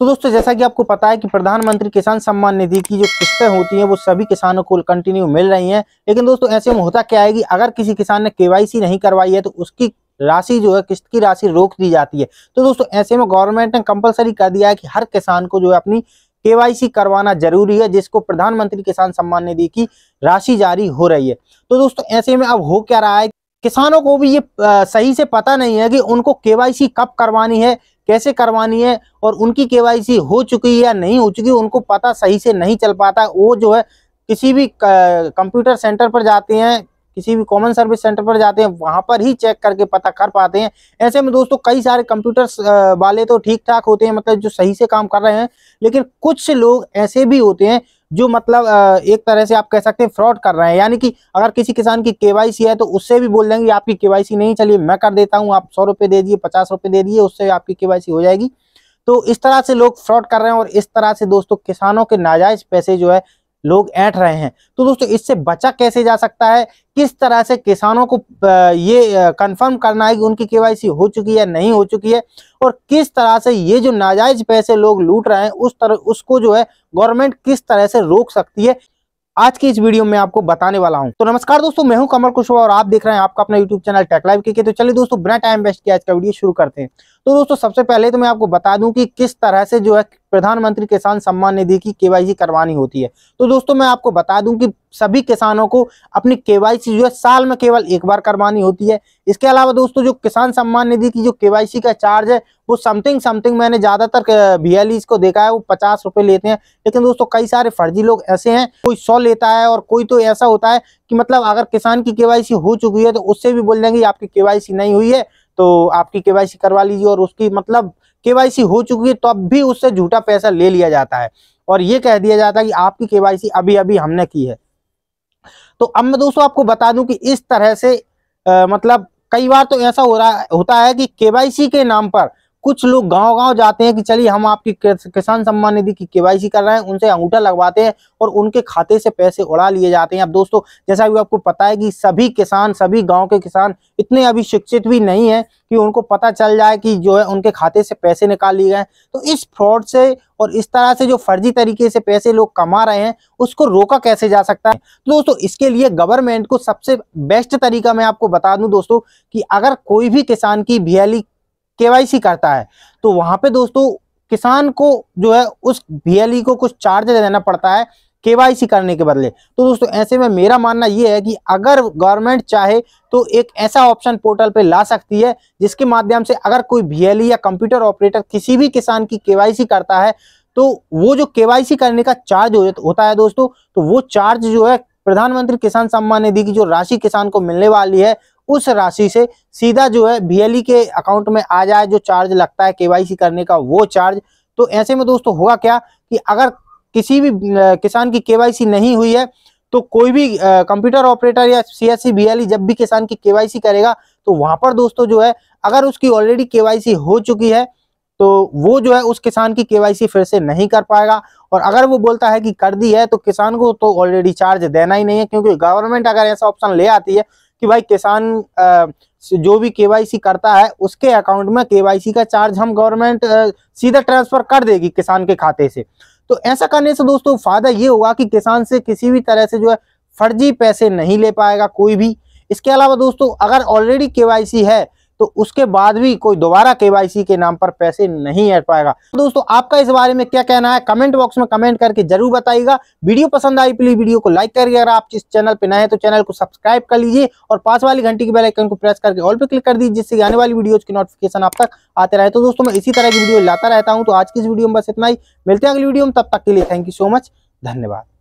तो दोस्तों जैसा कि आपको पता है कि प्रधानमंत्री किसान सम्मान निधि की जो किस्तें होती हैं वो सभी किसानों को कंटिन्यू मिल रही हैं लेकिन दोस्तों ऐसे में होता क्या है कि अगर किसी किसान ने केवाईसी नहीं करवाई है तो उसकी राशि जो है किस्त की राशि रोक दी जाती है तो दोस्तों ऐसे में गवर्नमेंट ने कंपलसरी कर दिया है कि हर किसान को जो है अपनी केवाईसी करवाना जरूरी है जिसको प्रधानमंत्री किसान सम्मान निधि की राशि जारी हो रही है तो दोस्तों ऐसे में अब हो क्या रहा है किसानों को भी ये सही से पता नहीं है कि उनको केवाईसी कब करवानी है कैसे करवानी है और उनकी के हो चुकी है या नहीं हो चुकी उनको पता सही से नहीं चल पाता वो जो है किसी भी कंप्यूटर सेंटर पर जाते हैं किसी भी कॉमन सर्विस सेंटर पर जाते हैं वहां पर ही चेक करके पता कर पाते हैं ऐसे में दोस्तों कई सारे कंप्यूटर्स वाले तो ठीक ठाक होते हैं मतलब जो सही से काम कर रहे हैं लेकिन कुछ लोग ऐसे भी होते हैं जो मतलब एक तरह से आप कह सकते हैं फ्रॉड कर रहे हैं यानी कि अगर किसी किसान की केवाईसी है तो उससे भी बोल देंगे आपकी केवाईसी नहीं चलिए मैं कर देता हूँ आप सौ रुपये दे दिए पचास रुपये दे दिए उससे आपकी केवाईसी हो जाएगी तो इस तरह से लोग फ्रॉड कर रहे हैं और इस तरह से दोस्तों किसानों के नाजायज पैसे जो है लोग ऐठ रहे हैं तो दोस्तों इससे बचा कैसे जा सकता है किस तरह से किसानों को ये कंफर्म करना है कि उनकी केवाईसी हो चुकी है नहीं हो चुकी है और किस तरह से ये जो नाजायज पैसे लोग लूट रहे हैं उस तरह उसको जो है गवर्नमेंट किस तरह से रोक सकती है आज की इस वीडियो में आपको बताने वाला हूं तो नमस्कार दोस्तों मैं हूं कमल कुशवा और आप देख रहे हैं आपका अपना यूट्यूब चैनल टेक लाइव के तो चलिए दोस्तों बिना टाइम वेस्ट किया आज का वीडियो शुरू करते हैं तो दोस्तों सबसे पहले तो मैं आपको बता दूं कि किस तरह से जो है प्रधानमंत्री किसान सम्मान निधि की केवाईसी करवानी होती है तो दोस्तों मैं आपको बता दूं कि सभी किसानों को अपनी केवाईसी जो है साल में केवल एक बार करवानी होती है इसके अलावा दोस्तों जो किसान सम्मान निधि की जो केवाईसी का चार्ज है वो समथिंग समथिंग मैंने ज्यादातर बी को देखा है वो पचास रुपए लेते हैं लेकिन दोस्तों कई सारे फर्जी लोग ऐसे हैं कोई सौ लेता है और कोई तो ऐसा होता है कि मतलब अगर किसान की केवाईसी हो चुकी है तो उससे भी बोल देंगे आपकी केवाईसी नहीं हुई है तो आपकी केवाईसी करवा लीजिए और उसकी मतलब केवाईसी हो चुकी है तब तो अब भी उससे झूठा पैसा ले लिया जाता है और ये कह दिया जाता है कि आपकी केवाईसी अभी अभी हमने की है तो अब मैं दोस्तों आपको बता दूं कि इस तरह से आ, मतलब कई बार तो ऐसा हो रहा होता है कि केवाईसी के नाम पर कुछ लोग गांव गांव जाते हैं कि चलिए हम आपकी किसान सम्मान निधि की केवाईसी कर रहे हैं उनसे अंगूठा लगवाते हैं और उनके खाते से पैसे उड़ा लिए जाते हैं अब दोस्तों जैसा भी आपको पता है कि सभी किसान सभी गांव के किसान इतने अभी शिक्षित भी नहीं है कि उनको पता चल जाए कि जो है उनके खाते से पैसे निकाल लिए गए तो इस फ्रॉड से और इस तरह से जो फर्जी तरीके से पैसे लोग कमा रहे हैं उसको रोका कैसे जा सकता है तो दोस्तों इसके लिए गवर्नमेंट को सबसे बेस्ट तरीका मैं आपको बता दूं दोस्तों कि अगर कोई भी किसान की बीएलई केवाईसी करता है तो वहां पे दोस्तों किसान को जो है उस बीएलई को कुछ चार्ज देना पड़ता है केवाईसी करने के बदले तो दोस्तों ऐसे में मेरा मानना यह है कि अगर गवर्नमेंट चाहे तो एक ऐसा ऑप्शन पोर्टल पे ला सकती है जिसके माध्यम से अगर कोई बीएलई या कंप्यूटर ऑपरेटर किसी भी किसान की केवाईसी करता है तो वो जो केवाईसी करने का चार्ज होता है दोस्तों तो वो चार्ज जो है प्रधानमंत्री किसान सम्मान निधि की जो राशि किसान को मिलने वाली है उस राशि से सीधा जो है बीएलई e के अकाउंट में आ जाए जो चार्ज लगता है केवाईसी करने का वो चार्ज तो ऐसे में दोस्तों हुआ क्या कि अगर किसी भी किसान की केवाईसी नहीं हुई है तो कोई भी कंप्यूटर ऑपरेटर या सी एस e जब भी किसान की केवाईसी करेगा तो वहां पर दोस्तों जो है अगर उसकी ऑलरेडी केवाईसी हो चुकी है तो वो जो है उस किसान की केवाईसी फिर से नहीं कर पाएगा और अगर वो बोलता है कि कर दी है तो किसान को तो ऑलरेडी चार्ज देना ही नहीं है क्योंकि गवर्नमेंट अगर ऐसा ऑप्शन ले आती है कि भाई किसान जो भी केवाईसी करता है उसके अकाउंट में केवाईसी का चार्ज हम गवर्नमेंट सीधा ट्रांसफर कर देगी किसान के खाते से तो ऐसा करने से दोस्तों फायदा ये होगा कि किसान से किसी भी तरह से जो है फर्जी पैसे नहीं ले पाएगा कोई भी इसके अलावा दोस्तों अगर ऑलरेडी केवाईसी है तो उसके बाद भी कोई दोबारा केवाईसी के नाम पर पैसे नहीं हट पाएगा तो दोस्तों आपका इस बारे में क्या कहना है कमेंट बॉक्स में कमेंट करके जरूर बताइएगा वीडियो पसंद आई प्लीज वीडियो को लाइक करिए अगर आप इस चैनल पर नए हैं तो चैनल को सब्सक्राइब कर लीजिए और पास वाली घंटी के बेलाइकन को प्रेस करके ऑल पर क्लिक कर दीजिए जिससे आने वाली वीडियो की नोटिफिकेशन आप तक आते रहे तो दोस्तों मैं इसी तरह की वीडियो लाता रहता हूँ तो आज की इस वीडियो में बस इतना ही मिलते हैं अगली वीडियो में तब तक के लिए थैंक यू सो मच धन्यवाद